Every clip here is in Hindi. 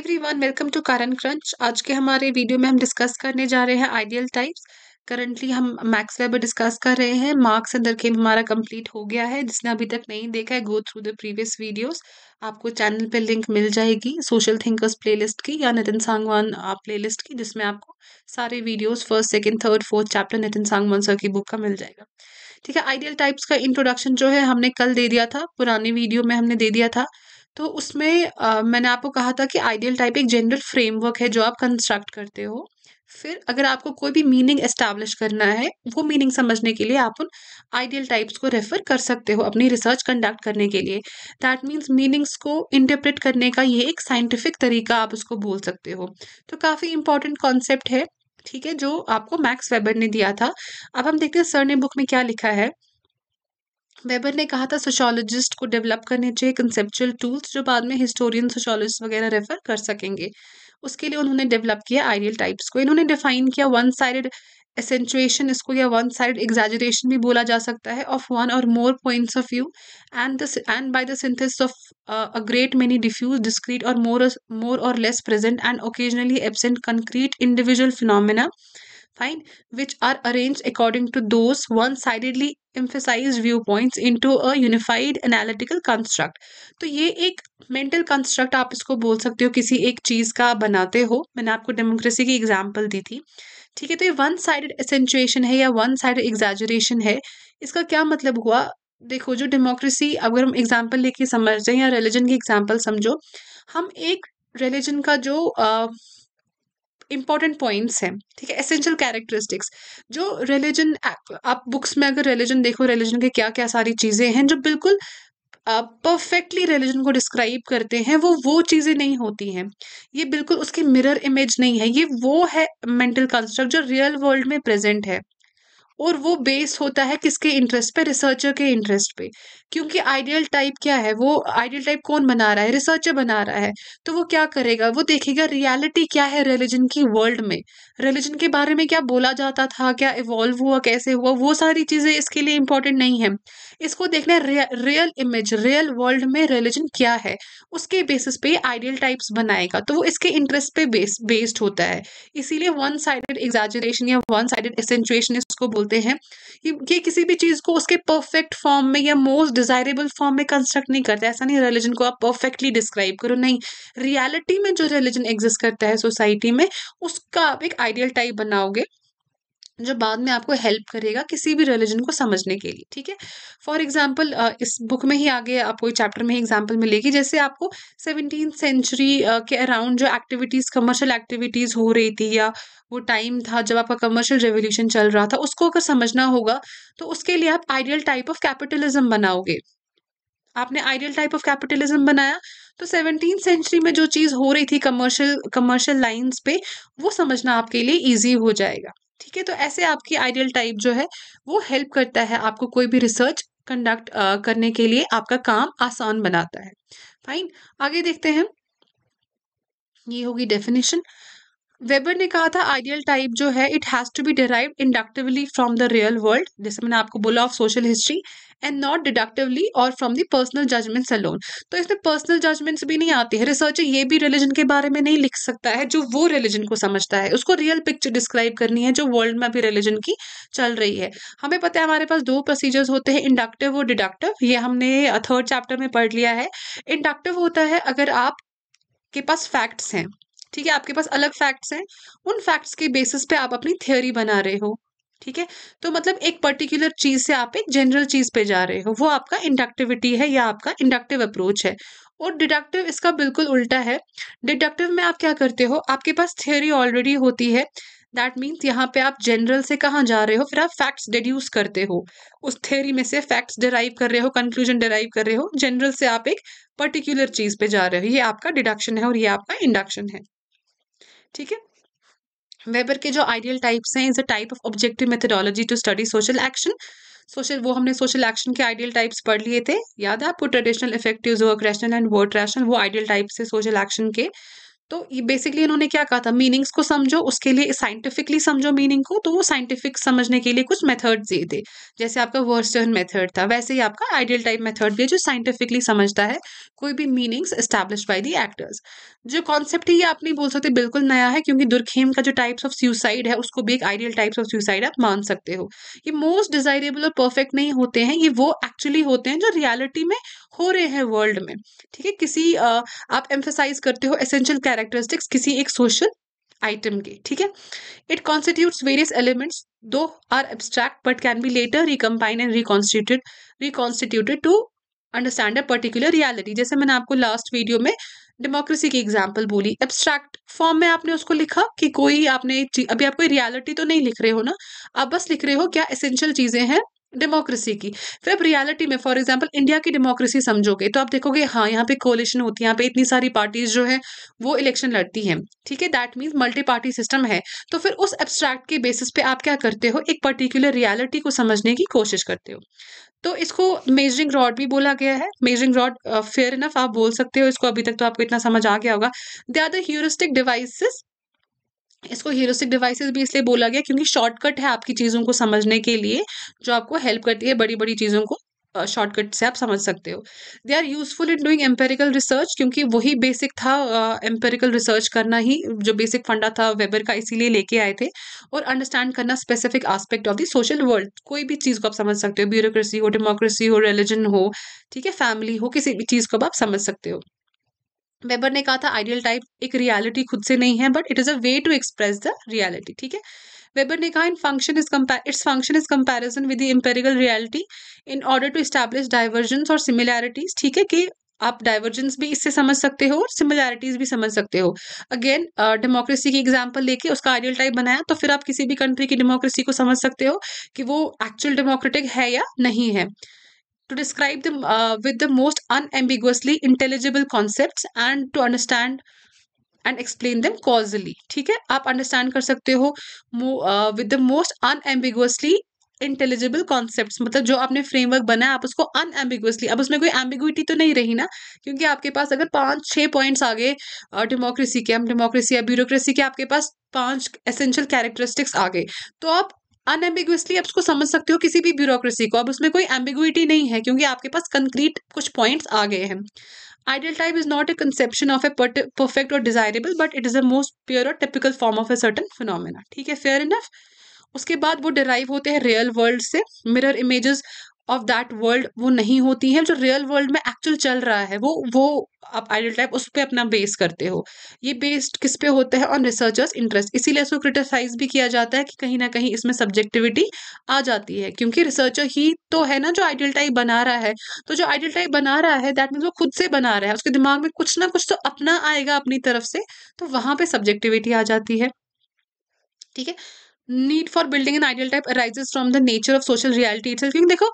everyone welcome to current crunch आज के हमारे वीडियो में हम डिस्कस करने जा रहे हैं आइडियल टाइप्स करंटली हम मैक्स वेबर डिस्कस कर रहे हैं मार्क्स अंदर के हमारा कंप्लीट हो गया है जिसने अभी तक नहीं देखा है go through the previous videos आपको चैनल पे लिंक मिल जाएगी सोशल थिंकर्स प्लेलिस्ट की या नितिन सांगवान प्ले लिस्ट की जिसमें आपको सारे videos first second third fourth chapter Nitin Sangwan sir की बुक का मिल जाएगा ठीक है आइडियल टाइप्स का इंट्रोडक्शन जो है हमने कल दे दिया था पुराने वीडियो में हमने दे दिया था तो उसमें आ, मैंने आपको कहा था कि आइडियल टाइप एक जनरल फ्रेमवर्क है जो आप कंस्ट्रक्ट करते हो फिर अगर आपको कोई भी मीनिंग एस्टैब्लिश करना है वो मीनिंग समझने के लिए आप उन आइडियल टाइप्स को रेफर कर सकते हो अपनी रिसर्च कंडक्ट करने के लिए दैट मीन्स मीनिंग्स को इंटरप्रेट करने का ये एक साइंटिफिक तरीका आप उसको बोल सकते हो तो काफ़ी इंपॉर्टेंट कॉन्सेप्ट है ठीक है जो आपको मैक्स वेबर ने दिया था अब हम देखते हैं सर ने बुक में क्या लिखा है वेबर ने कहा था सोशोलॉजिस्ट को डेवलप करने चाहिए कंसेप्चुअल टूल्स जो बाद में हिस्टोरियन सोशोलॉजिस्ट वगैरह रेफर कर सकेंगे उसके लिए उन्होंने डेवलप किया आइडियल टाइप्स को इन्होंने डिफाइन किया वन साइडेड एसेंचुएशन इसको या वन साइड एग्जैजरेशन भी बोला जा सकता है of one or more points of view and and by the synthesis of a great many diffuse discrete or more more or less present and occasionally absent concrete individual phenomena fine which are arranged according to those one-sidedly emphasized viewpoints into a unified analytical construct to ye ek mental construct aap isko bol sakte ho kisi ek cheez ka banate ho maine aapko democracy ki example di thi theek hai to ye one sided accentuation hai ya one sided exaggeration hai iska kya matlab hua देखो जो डेमोक्रेसी अगर हम एग्जांपल लेके समझ रहे हैं या रिलीजन की एग्जांपल समझो हम एक रिलीजन का जो इंपॉर्टेंट पॉइंट्स हैं ठीक है एसेंशियल कैरेक्टरिस्टिक्स जो रिलीजन आप बुक्स में अगर रिलीजन देखो रिलीजन के क्या क्या सारी चीज़ें हैं जो बिल्कुल परफेक्टली uh, रिलीजन को डिस्क्राइब करते हैं वो वो चीज़ें नहीं होती हैं ये बिल्कुल उसकी मिरर इमेज नहीं है ये वो है मेंटल कंस्ट्रक्ट जो रियल वर्ल्ड में प्रेजेंट है और वो बेस होता है किसके इंटरेस्ट पे रिसर्चर के इंटरेस्ट पे क्योंकि आइडियल टाइप क्या है वो आइडियल टाइप कौन बना रहा है रिसर्चर बना रहा है तो वो क्या करेगा वो देखेगा रियलिटी क्या है रिलीजन की वर्ल्ड में रिलीजन के बारे में क्या बोला जाता था क्या इवॉल्व हुआ कैसे हुआ वो सारी चीज़ें इसके लिए इंपॉर्टेंट नहीं है इसको देखना है रियल इमेज रियल वर्ल्ड में रिलीजन क्या है उसके बेसिस पे आइडियल टाइप्स बनाएगा तो वो इसके इंटरेस्ट पे बेस बेस्ड होता है इसीलिए वन साइडेड एग्जाजरेशन या वन साइडेड एसेंचुएशन इसको बोलते हैं ये किसी भी चीज़ को उसके परफेक्ट फॉर्म में या मोस्ट डिजायरेबल फॉर्म में कंस्ट्रक्ट नहीं करते ऐसा नहीं रिलीजन को आप परफेक्टली डिस्क्राइब करो नहीं रियलिटी में जो रिलीजन एग्जिस्ट करता है सोसाइटी में उसका आप एक आइडियल टाइप बनाओगे जो बाद में आपको हेल्प करेगा किसी भी रिलीजन को समझने के लिए ठीक है फॉर एग्जाम्पल इस बुक में ही आगे आपको चैप्टर में ही एग्जाम्पल मिलेगी जैसे आपको सेवनटीन सेंचुरी के अराउंड जो एक्टिविटीज़ कमर्शियल एक्टिविटीज़ हो रही थी या वो टाइम था जब आपका कमर्शियल रेवोल्यूशन चल रहा था उसको अगर समझना होगा तो उसके लिए आप आइडियल टाइप ऑफ कैपिटलिज्म बनाओगे आपने आइडियल टाइप ऑफ कैपिटलिज्म बनाया तो सेवनटीन सेंचुरी में जो चीज़ हो रही थी कमर्शियल कमर्शियल लाइंस पे वो समझना आपके लिए ईजी हो जाएगा ठीक है तो ऐसे आपकी आइडियल टाइप जो है वो हेल्प करता है आपको कोई भी रिसर्च कंडक्ट करने के लिए आपका काम आसान बनाता है फाइन आगे देखते हैं ये होगी डेफिनेशन वेबर ने कहा था आइडियल टाइप जो है it has to be derive inductively from the real world जैसे मैंने आपको बोला of social history and not deductively or from the personal judgments alone तो इसमें पर्सनल जजमेंट्स भी नहीं आती है रिसर्चर ये भी रिलीजन के बारे में नहीं लिख सकता है जो वो रिलीजन को समझता है उसको रियल पिक्चर डिस्क्राइब करनी है जो वर्ल्ड में अभी रिलीजन की चल रही है हमें पता है हमारे पास दो प्रोसीजर्स होते हैं इंडक्टिव और डिडक्टिव ये हमने थर्ड चैप्टर में पढ़ लिया है इंडक्टिव होता है अगर आप के पास फैक्ट्स हैं ठीक है आपके पास अलग फैक्ट्स हैं उन फैक्ट्स के बेसिस पे आप अपनी थ्योरी बना रहे हो ठीक है तो मतलब एक पर्टिकुलर चीज से आप एक जनरल चीज पे जा रहे हो वो आपका इंडक्टिविटी है या आपका इंडक्टिव अप्रोच है और डिडक्टिव इसका बिल्कुल उल्टा है डिडक्टिव में आप क्या करते हो आपके पास थ्योरी ऑलरेडी होती है दैट मीन्स यहाँ पे आप जनरल से कहाँ जा रहे हो फिर आप फैक्ट्स डिड्यूस करते हो उस थ्योरी में से फैक्ट्स डिराइव कर रहे हो कंक्लूजन डिराइव कर रहे हो जनरल से आप एक पर्टिकुलर चीज पे जा रहे हो ये आपका डिडक्शन है और ये आपका इंडक्शन है ठीक है वेबर के जो आइडियल टाइप्स हैं is a type of objective methodology to study social action social वो हमने सोशल एक्शन के आइडियल टाइप्स पढ़ लिए थे याद है आपको traditional effective work rational and word rational वो आइडियल टाइप्स है सोशल एक्शन के तो बेसिकली इन्होंने क्या कहा था मीनिंग्स को समझो उसके लिए साइंटिफिकली समझो मीनिंग को तो वो साइंटिफिक समझने के लिए कुछ मेथड दिए थे जैसे आपका वर्स्टर्न मेथड था वैसे ही आपका आइडियल टाइप मेथड भी है जो साइंटिफिकली समझता है कोई भी meanings establish by the actors जो कॉन्सेप्ट ही आप नहीं बोल सकते बिल्कुल नया है क्योंकि दुर्खेम का जो टाइप्स ऑफ सुसाइड है उसको भी एक आइडियल टाइप्स ऑफ सुसाइड आप मान सकते हो ये मोस्ट डिजायरेबल और परफेक्ट नहीं होते हैं ये वो एक्चुअली होते हैं जो रियालिटी में हो रहे हैं वर्ल्ड में ठीक है किसी आप एम्फेसाइज करते हो एसेंशियल कैरेक्टर कैरेक्टरिस्टिक्स किसी एक सोशल आइटम के ठीक है it constitutes various elements though are abstract but can be later recombine and reconstitute reconstituted to understand a particular reality जैसे मैंने आपको लास्ट वीडियो में डेमोक्रेसी की एग्जाम्पल बोली एब्स्ट्रैक्ट फॉर्म में आपने उसको लिखा कि कोई आपने अभी आप कोई रियालिटी तो नहीं लिख रहे हो ना आप बस लिख रहे हो क्या एसेंशियल चीज़ें हैं डेमोक्रेसी की फिर आप रियलिटी में फॉर एग्जांपल इंडिया की डेमोक्रेसी समझोगे तो आप देखोगे हाँ यहाँ पे कोलिशन होती है यहाँ पे इतनी सारी पार्टीज जो है वो इलेक्शन लड़ती हैं ठीक है that means multi party system है तो फिर उस एब्स्ट्रैक्ट के बेसिस पे आप क्या करते हो एक पर्टिकुलर रियालिटी को समझने की कोशिश करते हो तो इसको मेजरिंग रॉड भी बोला गया है मेजरिंग रॉड फेयर इनफ आप बोल सकते हो इसको अभी तक तो आपको इतना समझ आ गया होगा they are the heuristic devices इसको हीरोस्टिक डिवाइसेस भी इसलिए बोला गया क्योंकि शॉर्टकट है आपकी चीज़ों को समझने के लिए जो आपको हेल्प करती है बड़ी बड़ी चीज़ों को शॉर्टकट से आप समझ सकते हो they are useful in doing empirical research क्योंकि वही बेसिक था एम्पेरिकल uh, रिसर्च करना ही जो बेसिक फंडा था वेबर का इसीलिए लेके आए थे और अंडरस्टैंड करना specific aspect of the social world कोई भी चीज़ को आप समझ सकते हो ब्यूरोक्रेसी हो डेमोक्रेसी हो रिलीजन हो ठीक है फैमिली हो किसी भी चीज़ को आप समझ सकते हो वेबर ने कहा था आइडियल टाइप एक रियलिटी खुद से नहीं है but it is a way to express the reality ठीक है वेबर ने कहा in function is its function is comparison with the empirical reality in order to establish divergence और सिमिलैरिटीज ठीक है कि आप डाइवर्जेंस भी इससे समझ सकते हो और सिमिलैरिटीज भी समझ सकते हो अगेन डेमोक्रेसी की एग्जाम्पल लेके उसका आइडियल टाइप बनाया तो फिर आप किसी भी कंट्री की डेमोक्रेसी को समझ सकते हो कि वो एक्चुअल डेमोक्रेटिक है या नहीं है to describe them uh, with the most unambiguously intelligible concepts and to understand and explain them causally ठीक है आप अंडरस्टैंड कर सकते हो with the most unambiguously intelligible concept मतलब जो आपने फ्रेमवर्क बनाया आप उसको अनएम्बिगुअसली अब उसमें कोई एम्बिगुटी तो नहीं रही ना क्योंकि आपके पास अगर पाँच छः पॉइंट्स आ गए डेमोक्रेसी uh, के हम डेमोक्रेसी या ब्यूरोक्रेसी के आपके पास पांच एसेंशियल कैरेक्टरिस्टिक्स आ गए तो आप अनएम्बिगुअसली आप उसको समझ सकते हो किसी भी ब्यूरोक्रेसी को अब उसमें कोई एम्बिगुइटी नहीं है क्योंकि आपके पास कंक्रीट कुछ पॉइंट्स आ गए हैं ideal type is not a conception of a perfect or desirable but it is a most pure or typical form of a certain phenomena ठीक है फेयर इनफ उसके बाद वो डिराइव होते हैं रियल वर्ल्ड से mirror images of that world वो नहीं होती है जो रियल वर्ल्ड में एक्चुअल चल रहा है वो वो आप आइडियल टाइप उस पर अपना बेस करते हो ये बेस्ड किस पे होता है ऑन रिसर्चर्स इंटरेस्ट इसीलिए इसको क्रिटिसाइज भी किया जाता है कि कहीं ना कहीं इसमें सब्जेक्टिविटी आ जाती है क्योंकि रिसर्चर ही तो है ना जो आइडियल टाइप बना रहा है तो जो आइडियल टाइप बना रहा है दैट मीन्स वो खुद से बना रहा है उसके दिमाग में कुछ ना कुछ तो अपना आएगा अपनी तरफ से तो वहाँ पर सब्जेक्टिविटी आ जाती है ठीक है need for building an ideal type arises from the nature of social reality it क्योंकि देखो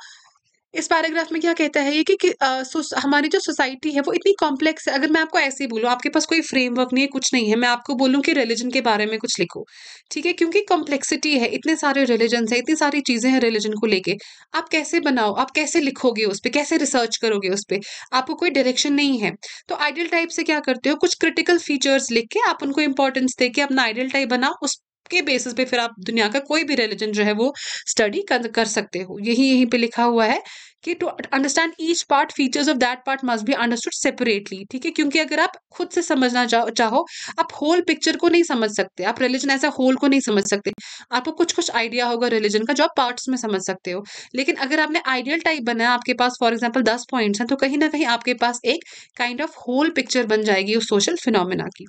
इस पैराग्राफ में क्या कहता है ये कि, कि आ, हमारी जो सोसाइटी है वो इतनी कॉम्प्लेक्स है अगर मैं आपको ऐसे ही बोलूँ आपके पास कोई फ्रेमवर्क नहीं है कुछ नहीं है मैं आपको बोलूँ कि रिलीजन के बारे में कुछ लिखो ठीक है क्योंकि कॉम्प्लेक्सिटी है इतने सारे रिलीजन है इतनी सारी चीज़ें हैं रिलीजन को लेके आप कैसे बनाओ आप कैसे लिखोगे उस पर कैसे रिसर्च करोगे उस पर आपको कोई डायरेक्शन नहीं है तो आइडियल टाइप से क्या करते हो कुछ क्रिटिकल फीचर्स लिख के आप उनको इंपॉर्टेंस दे के अपना आइडियल टाइप बनाओ उस के बेसिस पे फिर आप दुनिया का कोई भी रिलीजन जो है वो स्टडी कर, कर सकते हो यही यहीं पे लिखा हुआ है कि to understand each part features of that part must be understood separately ठीक है क्योंकि अगर आप खुद से समझना चाहो चाहो आप होल पिक्चर को नहीं समझ सकते आप रिलीजन ऐसा होल को नहीं समझ सकते आपको कुछ कुछ आइडिया होगा रिलीजन का जो आप पार्ट्स में समझ सकते हो लेकिन अगर आपने आइडियल टाइप बनाया आपके पास फॉर एग्जाम्पल दस पॉइंट्स हैं तो कहीं ना कहीं आपके पास एक काइंड ऑफ होल पिक्चर बन जाएगी उस सोशल फिनोमिना की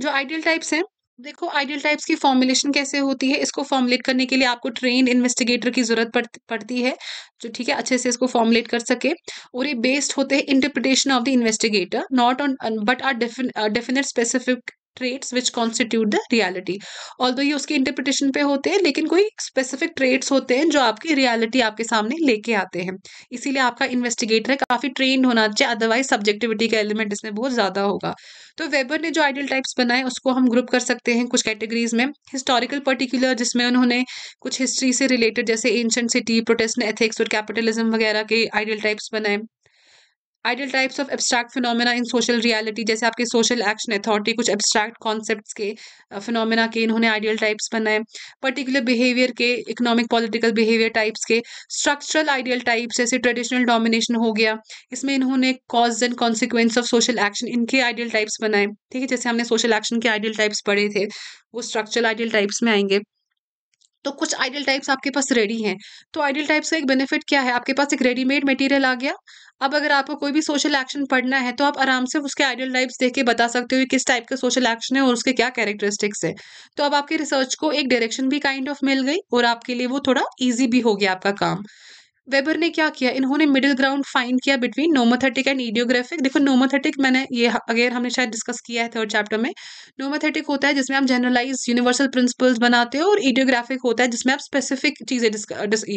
जो आइडियल टाइप्स हैं देखो आइडियल टाइप्स की फॉर्मुलेशन कैसे होती है इसको फॉर्मुलेट करने के लिए आपको ट्रेन इन्वेस्टिगेटर की जरूरत पड़ती है जो ठीक है अच्छे से इसको फॉर्मुलेट कर सके और ये बेस्ड होते हैं interpretation of the investigator not on but are definite specific traits which constitute the reality दो ये उसके इंटरप्रिटेशन पे होते हैं लेकिन कोई स्पेसिफिक ट्रेट्स होते हैं जो आपकी रियालिटी आपके सामने लेके आते हैं इसीलिए आपका इन्वेस्टिगेटर है काफ़ी ट्रेन होना चाहिए अदरवाइज सब्जेक्टिविटी का एलिमेंट इसमें बहुत ज़्यादा होगा तो वेबर ने जो आइडियल टाइप्स बनाए उसको हम ग्रुप कर सकते हैं कुछ कैटेगरीज में हिस्टोरिकल पर्टिकुलर जिसमें उन्होंने कुछ हिस्ट्री से रिलेटेड जैसे एंशंट सिटी प्रोटेस्ट एथिक्स और कैपिटलिज्म वगैरह के आइडियल टाइप्स बनाए ideal types of abstract phenomena in social reality जैसे आपके सोशल एक्शन अथॉरिटी कुछ एब्स्ट्रैक्ट कॉन्सेप्ट्स के फिनोमेना के इन्होंने आइडियल टाइप्स बनाए पर्टिकुलर बिहेवियर के इकोनॉमिक पॉलिटिकल बिहेवियर टाइप्स के स्ट्रक्चरल आइडियल टाइप्स जैसे ट्रेडिशनल डोमिनेशन हो गया इसमें इन्होंने cause and consequence of social action इनके आइडियल टाइप्स बनाए ठीक है जैसे हमने सोशल एक्शन के आइडियल टाइप्स पढ़े थे वो स्ट्रक्चरल आइडियल टाइप्स में आएंगे तो कुछ आइडियल टाइप्स आपके पास रेडी हैं तो आइडियल टाइप्स का एक बेनिफिट क्या है आपके पास एक रेडीमेड मटेरियल आ गया अब अगर आपको कोई भी सोशल एक्शन पढ़ना है तो आप आराम से उसके आइडियल टाइप्स देख के बता सकते हो कि किस टाइप का सोशल एक्शन है और उसके क्या कैरेक्टरिस्टिक्स है तो अब आपकी रिसर्च को एक डायरेक्शन भी काइंड kind ऑफ of मिल गई और आपके लिए वो थोड़ा ईजी भी हो गया आपका काम वेबर ने क्या किया इन्होंने मिडिल ग्राउंड फाइंड किया बिटवीन नोमोथेटिक एंड ईडियोग्राफिक देखो नोमोथेटिक मैंने ये अगेन हमने शायद डिस्कस किया है थर्ड चैप्टर में नोमोथेटिक होता है जिसमें आप जनरलाइज यूनिवर्सल प्रिंसिपल्स बनाते हो और ईडियोग्राफिक होता है जिसमें आप स्पेसिफिक चीज़ें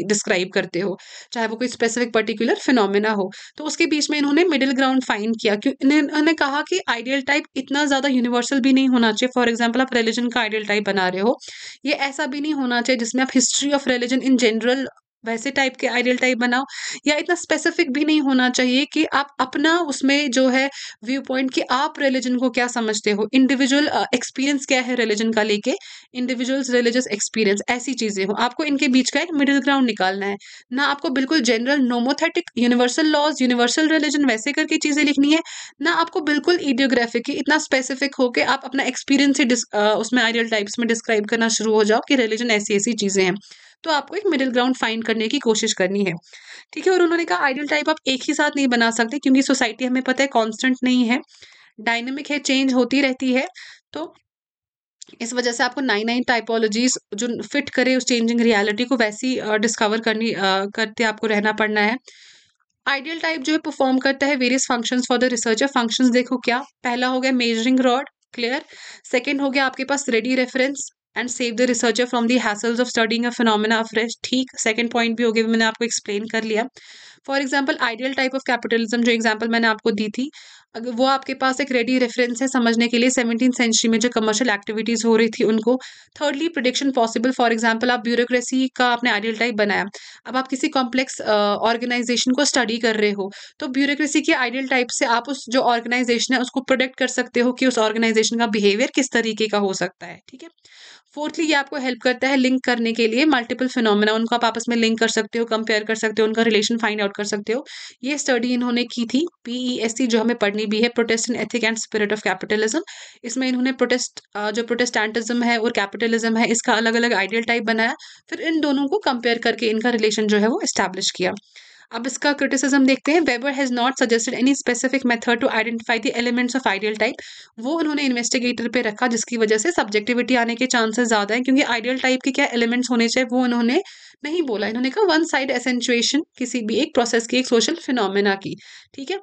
डिस्क्राइब करते हो चाहे वो कोई स्पेसिफिक पर्टिकुलर फिनोमिना हो तो उसके बीच में इन्होंने मिडिल ग्राउंड फाइंड किया क्यों इन्होंने कहा कि आइडियल टाइप इतना ज़्यादा यूनिवर्सल भी नहीं होना चाहिए फॉर एग्जाम्पल आप रिलीजन का आइडियल टाइप बना रहे हो ये ऐसा भी नहीं होना चाहिए जिसमें आप history of religion in general वैसे टाइप के आइडियल टाइप बनाओ या इतना स्पेसिफिक भी नहीं होना चाहिए कि आप अपना उसमें जो है व्यू पॉइंट कि आप रिलीजन को क्या समझते हो इंडिविजुअल एक्सपीरियंस क्या है रिलीजन का लेके इंडिविजुअल रिलीजियस एक्सपीरियंस ऐसी चीज़ें हो आपको इनके बीच का एक मिडिल ग्राउंड निकालना है ना आपको बिल्कुल general nomothetic universal laws universal religion वैसे करके चीज़ें लिखनी है ना आपको बिल्कुल ईडियोग्राफिक ही इतना स्पेसिफिक हो कि आप अपना एक्सपीरियंस ही उसमें आइडियल टाइप्स में डिस्क्राइब करना शुरू हो जाओ कि रिलीजन ऐसी ऐसी चीज़ें हैं तो आपको एक मिडिल ग्राउंड फाइंड करने की कोशिश करनी है ठीक है और उन्होंने कहा आइडियल टाइप आप एक ही साथ नहीं बना सकते क्योंकि सोसाइटी हमें पता है कॉन्स्टेंट नहीं है डायनेमिक है चेंज होती रहती है तो इस वजह से आपको नई नई टाइपोलॉजीज जो फिट करे उस चेंजिंग रियालिटी को वैसी डिस्कवर करनी करते आपको रहना पड़ना है आइडियल टाइप जो है परफॉर्म करता है various functions for the researcher functions देखो क्या पहला हो गया मेजरिंग रॉड क्लियर सेकंड हो गया आपके पास ready reference and save the researcher from the hassles of studying a phenomena fresh ठीक सेकंड पॉइंट भी हो गया मैंने आपको एक्सप्लेन कर लिया for example ideal type of capitalism जो एग्जाम्पल मैंने आपको दी थी अगर वो आपके पास एक रेडी रेफरेंस है समझने के लिए सेवनटीन सेंचुरी में जो कमर्शियल एक्टिविटीज़ हो रही थी उनको thirdly prediction possible for example आप ब्यूरोक्रेसी का आपने आइडियल टाइप बनाया अब आप किसी कॉम्प्लेक्स ऑर्गेनाइजेशन को स्टडी कर रहे हो तो ब्यूरोक्रेसी के आइडियल टाइप से आप उस जो ऑर्गेनाइजेशन है उसको प्रोडक्ट कर सकते हो कि उस ऑर्गेनाइजेशन का बिहेवियर किस तरीके का हो सकता है ठीक है फोर्थली ये आपको हेल्प करता है लिंक करने के लिए मल्टीपल फिनोमिना उनको आप आपस में लिंक कर सकते हो कंपेयर कर सकते हो उनका रिलेशन फाइंड आउट कर सकते हो ये स्टडी इन्होंने की थी पीईएससी e जो हमें पढ़नी भी है Protestant ethic and spirit of capitalism इसमें इन्होंने प्रोटेस्ट जो प्रोटेस्टेंटिज्म है और कैपिटलिज्म है इसका अलग अलग आइडियल टाइप बनाया फिर इन दोनों को कंपेयर करके इनका रिलेशन जो है वो इस्टेब्लिश किया अब इसका क्रिटिसिज्म देखते हैं Weber has not suggested any specific method to identify the elements of ideal type वो उन्होंने इन्वेस्टिगेटर पे रखा जिसकी वजह से सब्जेक्टिविटी आने के चांसेस ज़्यादा हैं क्योंकि आइडियल टाइप के क्या एलिमेंट्स होने चाहिए वो उन्होंने नहीं बोला इन्होंने कहा वन साइड एसेंचुएशन किसी भी एक प्रोसेस की एक सोशल फिनोमिना की ठीक है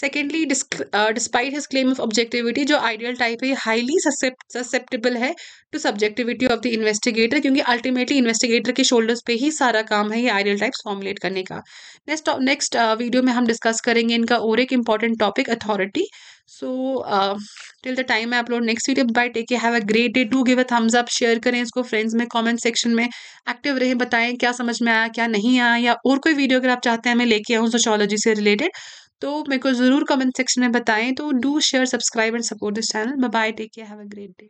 secondly despite his claim of objectivity जो आइडियल टाइप है हाईली ससेप्टेबल है to subjectivity of the investigator क्योंकि अल्टीमेटली इन्वेस्टिगेटर के शोल्डर्स पे ही सारा काम है ये आइडियल टाइप फॉर्मुलेट करने का नेक्स्ट नेक्स्ट वीडियो में हम डिस्कस करेंगे इनका और एक important topic authority so till the time I upload next video bye take have a great day to give a thumbs up share करें इसको फ्रेंड्स में कमेंट सेक्शन में एक्टिव रहे बताएं क्या समझ में आया क्या नहीं आया या और कोई वीडियो अगर आप चाहते हैं मैं लेके आऊँ सोशोलॉजी से रिलेटेड तो मेरे को ज़रूर कमेंट सेक्शन में बताएं तो do share subscribe and support this channel bye take care have a great day